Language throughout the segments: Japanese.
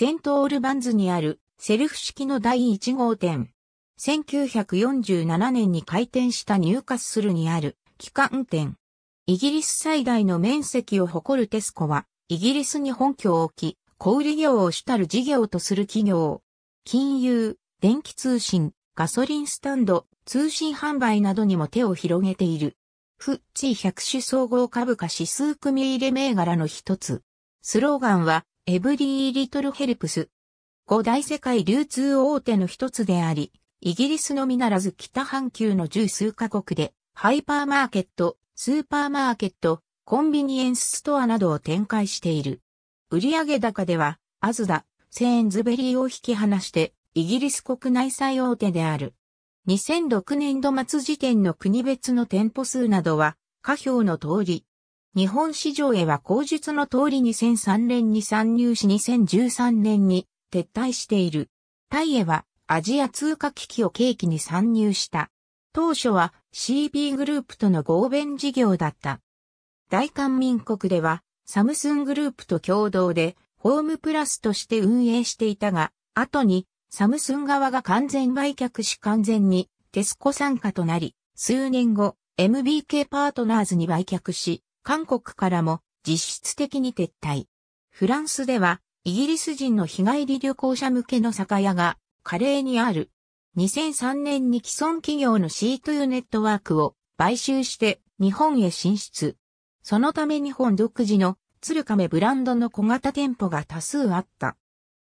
セントオールバンズにあるセルフ式の第1号店。1947年に開店したニューカッスルにある機関店。イギリス最大の面積を誇るテスコは、イギリスに本拠を置き、小売業を主たる事業とする企業。金融、電気通信、ガソリンスタンド、通信販売などにも手を広げている。フッチ100種総合株価指数組入れ銘柄の一つ。スローガンは、エブリー・リトル・ヘルプス。五大世界流通大手の一つであり、イギリスのみならず北半球の十数カ国で、ハイパーマーケット、スーパーマーケット、コンビニエンスストアなどを展開している。売上高では、アズダ、セーンズベリーを引き離して、イギリス国内最大手である。2006年度末時点の国別の店舗数などは、下表の通り、日本市場へは口述の通り2003年に参入し2013年に撤退している。タイへはアジア通貨危機を契機に参入した。当初は CB グループとの合弁事業だった。大韓民国ではサムスングループと共同でホームプラスとして運営していたが、後にサムスン側が完全売却し完全にテスコ参加となり、数年後 MBK パートナーズに売却し、韓国からも実質的に撤退。フランスでは、イギリス人の日帰り旅行者向けの酒屋が、華麗にある。2003年に既存企業の C2 ネットワークを買収して日本へ進出。そのため日本独自の鶴亀ブランドの小型店舗が多数あった。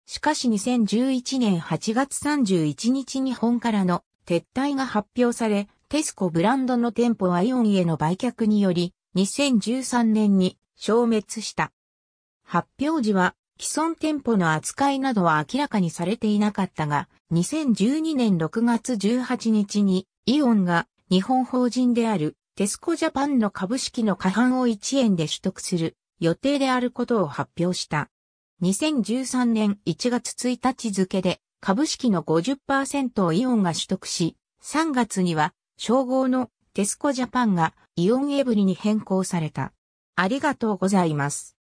しかし2011年8月31日日本からの撤退が発表され、テスコブランドの店舗はイオンへの売却により、2013年に消滅した。発表時は既存店舗の扱いなどは明らかにされていなかったが、2012年6月18日にイオンが日本法人であるテスコジャパンの株式の過半を1円で取得する予定であることを発表した。2013年1月1日付で株式の50%をイオンが取得し、3月には称号のテスコジャパンがイオンエブリに変更された。ありがとうございます。